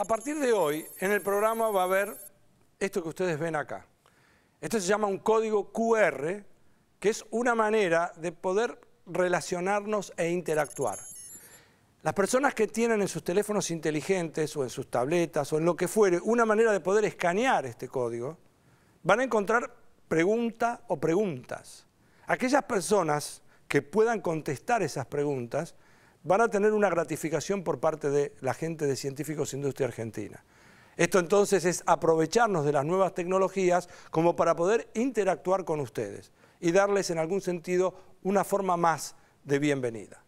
a partir de hoy, en el programa va a haber esto que ustedes ven acá. Esto se llama un código QR, que es una manera de poder relacionarnos e interactuar. Las personas que tienen en sus teléfonos inteligentes o en sus tabletas o en lo que fuere una manera de poder escanear este código, van a encontrar pregunta o preguntas. Aquellas personas que puedan contestar esas preguntas van a tener una gratificación por parte de la gente de Científicos Industria Argentina. Esto entonces es aprovecharnos de las nuevas tecnologías como para poder interactuar con ustedes y darles en algún sentido una forma más de bienvenida.